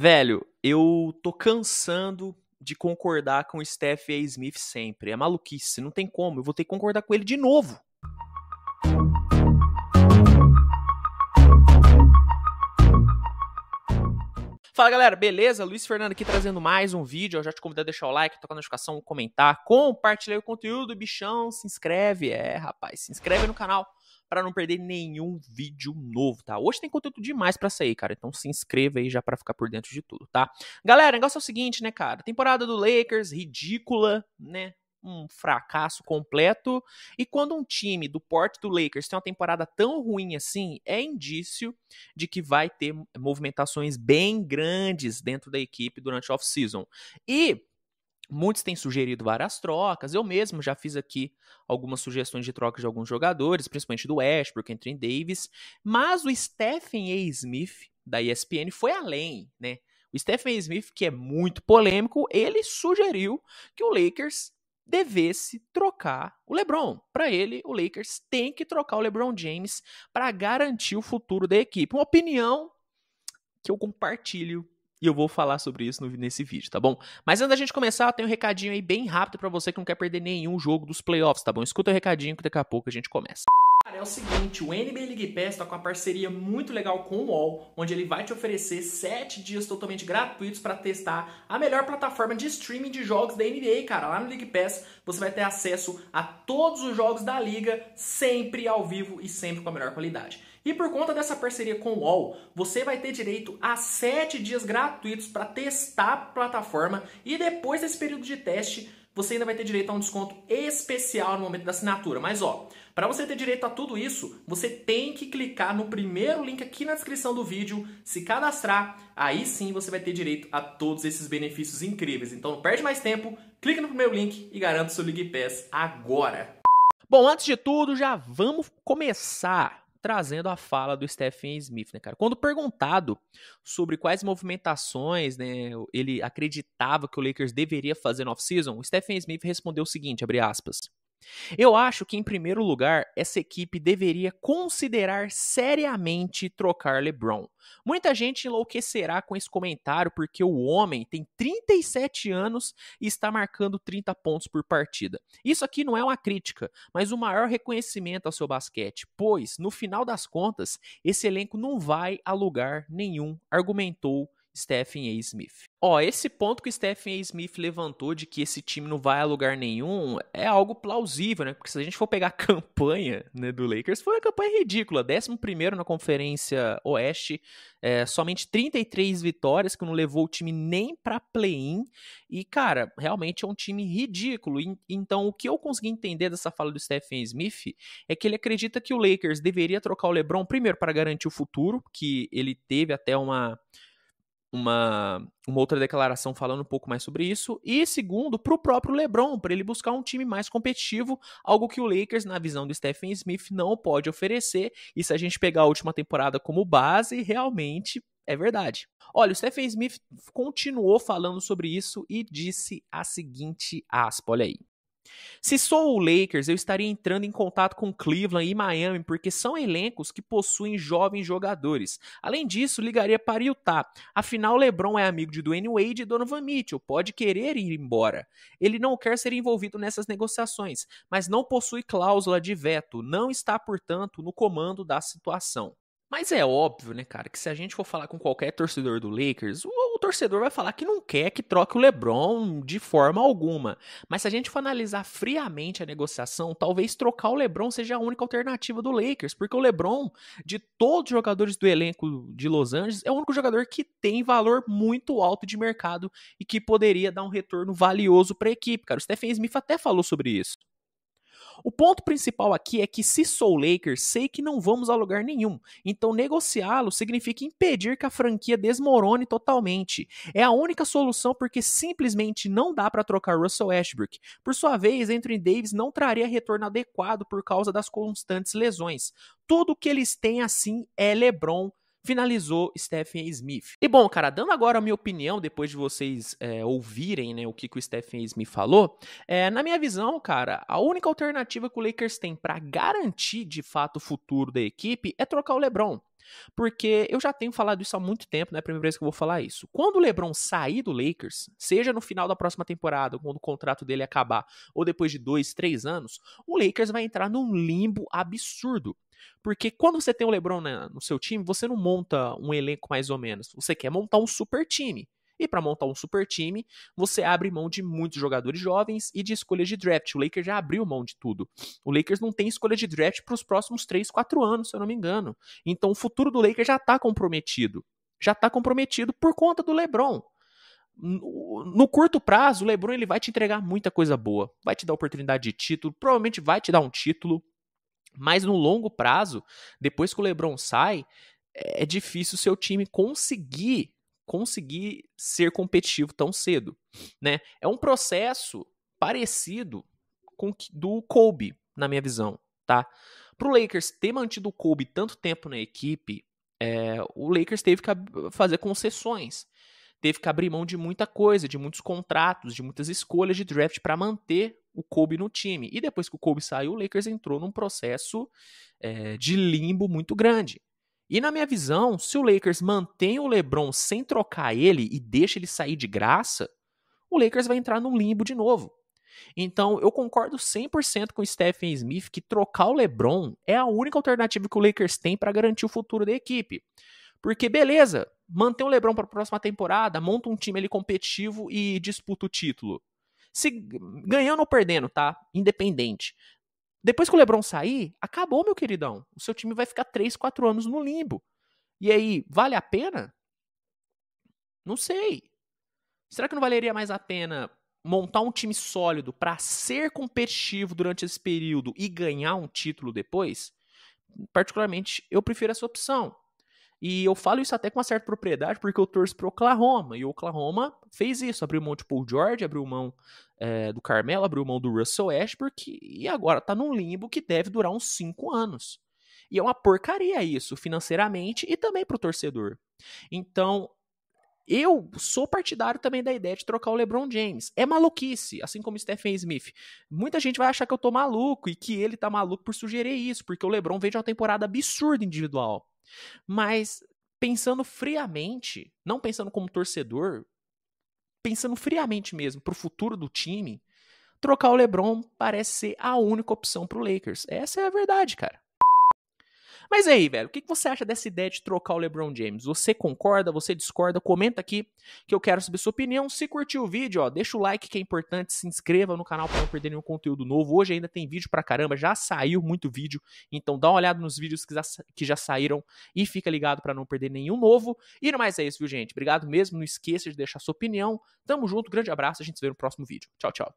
Velho, eu tô cansando de concordar com o Steph A. Smith sempre. É maluquice, não tem como. Eu vou ter que concordar com ele de novo. Fala galera, beleza? Luiz Fernando aqui trazendo mais um vídeo. Eu já te convido a deixar o like, tocar a notificação, comentar, compartilhar o conteúdo, bichão, se inscreve. É, rapaz, se inscreve no canal para não perder nenhum vídeo novo, tá? Hoje tem conteúdo demais para sair, cara. Então se inscreva aí já para ficar por dentro de tudo, tá? Galera, o negócio é o seguinte, né, cara? Temporada do Lakers ridícula, né? um fracasso completo. E quando um time do porte do Lakers tem uma temporada tão ruim assim, é indício de que vai ter movimentações bem grandes dentro da equipe durante off-season. E Muitos têm sugerido várias trocas. Eu mesmo já fiz aqui algumas sugestões de troca de alguns jogadores, principalmente do Westbrook, entre Davis. Mas o Stephen A. Smith, da ESPN, foi além, né? O Stephen A. Smith, que é muito polêmico, ele sugeriu que o Lakers devesse trocar o LeBron. Para ele, o Lakers tem que trocar o LeBron James para garantir o futuro da equipe. Uma opinião que eu compartilho e eu vou falar sobre isso nesse vídeo, tá bom? Mas antes da gente começar, eu tenho um recadinho aí bem rápido para você que não quer perder nenhum jogo dos playoffs, tá bom? Escuta o recadinho que daqui a pouco a gente começa. Cara, é o seguinte, o NBA League Pass está com uma parceria muito legal com o UOL, onde ele vai te oferecer 7 dias totalmente gratuitos para testar a melhor plataforma de streaming de jogos da NBA, cara. Lá no League Pass você vai ter acesso a todos os jogos da liga, sempre ao vivo e sempre com a melhor qualidade. E por conta dessa parceria com o UOL, você vai ter direito a 7 dias gratuitos para testar a plataforma e depois desse período de teste, você ainda vai ter direito a um desconto especial no momento da assinatura. Mas ó, para você ter direito a tudo isso, você tem que clicar no primeiro link aqui na descrição do vídeo, se cadastrar, aí sim você vai ter direito a todos esses benefícios incríveis. Então não perde mais tempo, clica no primeiro link e garanta o seu League Pass agora. Bom, antes de tudo, já vamos começar trazendo a fala do Stephen Smith, né, cara? Quando perguntado sobre quais movimentações né, ele acreditava que o Lakers deveria fazer no off-season, o Stephen Smith respondeu o seguinte, abre aspas, eu acho que, em primeiro lugar, essa equipe deveria considerar seriamente trocar LeBron. Muita gente enlouquecerá com esse comentário porque o homem tem 37 anos e está marcando 30 pontos por partida. Isso aqui não é uma crítica, mas o maior reconhecimento ao seu basquete, pois, no final das contas, esse elenco não vai a lugar nenhum, argumentou Stephen A. Smith. Ó, esse ponto que Stephen A. Smith levantou de que esse time não vai a lugar nenhum é algo plausível, né? Porque se a gente for pegar a campanha né, do Lakers, foi uma campanha ridícula. 11 na Conferência Oeste, é, somente 33 vitórias, que não levou o time nem pra play-in. E, cara, realmente é um time ridículo. então, o que eu consegui entender dessa fala do Stephen A. Smith é que ele acredita que o Lakers deveria trocar o LeBron primeiro para garantir o futuro, que ele teve até uma uma, uma outra declaração falando um pouco mais sobre isso. E segundo, para o próprio LeBron, para ele buscar um time mais competitivo, algo que o Lakers, na visão do Stephen Smith, não pode oferecer. E se a gente pegar a última temporada como base, realmente é verdade. Olha, o Stephen Smith continuou falando sobre isso e disse a seguinte aspa, olha aí. Se sou o Lakers, eu estaria entrando em contato com Cleveland e Miami, porque são elencos que possuem jovens jogadores. Além disso, ligaria para Utah. Afinal, LeBron é amigo de Dwayne Wade e Donovan Mitchell, pode querer ir embora. Ele não quer ser envolvido nessas negociações, mas não possui cláusula de veto, não está, portanto, no comando da situação. Mas é óbvio, né, cara, que se a gente for falar com qualquer torcedor do Lakers, o torcedor vai falar que não quer que troque o LeBron de forma alguma. Mas se a gente for analisar friamente a negociação, talvez trocar o LeBron seja a única alternativa do Lakers, porque o LeBron, de todos os jogadores do elenco de Los Angeles, é o único jogador que tem valor muito alto de mercado e que poderia dar um retorno valioso para a equipe, cara. O Stephen Smith até falou sobre isso. O ponto principal aqui é que se sou Lakers, sei que não vamos a lugar nenhum. Então negociá-lo significa impedir que a franquia desmorone totalmente. É a única solução porque simplesmente não dá para trocar Russell Westbrook. Por sua vez, Anthony Davis não traria retorno adequado por causa das constantes lesões. Tudo que eles têm assim é LeBron finalizou Stephen Smith. E bom, cara, dando agora a minha opinião, depois de vocês é, ouvirem né, o que, que o Stephen Smith falou, é, na minha visão, cara, a única alternativa que o Lakers tem para garantir de fato o futuro da equipe é trocar o LeBron. Porque eu já tenho falado isso há muito tempo, não é a primeira vez que eu vou falar isso. Quando o LeBron sair do Lakers, seja no final da próxima temporada, quando o contrato dele acabar, ou depois de dois, três anos, o Lakers vai entrar num limbo absurdo. Porque quando você tem o LeBron no seu time, você não monta um elenco mais ou menos. Você quer montar um super time. E para montar um super time, você abre mão de muitos jogadores jovens e de escolhas de draft. O Lakers já abriu mão de tudo. O Lakers não tem escolha de draft para os próximos 3, 4 anos, se eu não me engano. Então o futuro do Lakers já está comprometido. Já está comprometido por conta do LeBron no curto prazo, o LeBron ele vai te entregar muita coisa boa, vai te dar oportunidade de título, provavelmente vai te dar um título, mas no longo prazo, depois que o LeBron sai, é, é difícil o seu time conseguir conseguir ser competitivo tão cedo, né? É um processo parecido com do Kobe, na minha visão, tá? Para o Lakers ter mantido o Kobe tanto tempo na equipe, é, o Lakers teve que fazer concessões, teve que abrir mão de muita coisa, de muitos contratos, de muitas escolhas de draft para manter o Kobe no time. E depois que o Kobe saiu, o Lakers entrou num processo é, de limbo muito grande. E na minha visão, se o Lakers mantém o LeBron sem trocar ele e deixa ele sair de graça, o Lakers vai entrar num limbo de novo. Então, eu concordo 100% com o Stephen Smith que trocar o LeBron é a única alternativa que o Lakers tem para garantir o futuro da equipe. Porque beleza, mantém o LeBron para a próxima temporada, monta um time ali competitivo e disputa o título. Se ganhando ou perdendo, tá? Independente. Depois que o LeBron sair, acabou, meu queridão. O seu time vai ficar 3, 4 anos no limbo. E aí, vale a pena? Não sei. Será que não valeria mais a pena montar um time sólido para ser competitivo durante esse período e ganhar um título depois? Particularmente, eu prefiro essa opção. E eu falo isso até com uma certa propriedade, porque eu torço pro Oklahoma. E o Oklahoma fez isso, abriu mão de Paul George, abriu mão é, do Carmelo, abriu mão do Russell Westbrook, e agora tá num limbo que deve durar uns 5 anos. E é uma porcaria isso, financeiramente e também pro torcedor. Então, eu sou partidário também da ideia de trocar o LeBron James. É maluquice, assim como o Stephen Smith. Muita gente vai achar que eu tô maluco e que ele tá maluco por sugerir isso, porque o LeBron veio de uma temporada absurda individual. Mas pensando friamente, não pensando como torcedor, pensando friamente mesmo para o futuro do time, trocar o LeBron parece ser a única opção para o Lakers. Essa é a verdade, cara. Mas aí, velho, o que você acha dessa ideia de trocar o LeBron James? Você concorda? Você discorda? Comenta aqui que eu quero saber sua opinião. Se curtiu o vídeo, ó, deixa o like que é importante, se inscreva no canal para não perder nenhum conteúdo novo. Hoje ainda tem vídeo pra caramba, já saiu muito vídeo, então dá uma olhada nos vídeos que já, que já saíram e fica ligado para não perder nenhum novo. E no mais é isso, viu, gente? Obrigado mesmo, não esqueça de deixar sua opinião. Tamo junto, grande abraço, a gente se vê no próximo vídeo. Tchau, tchau.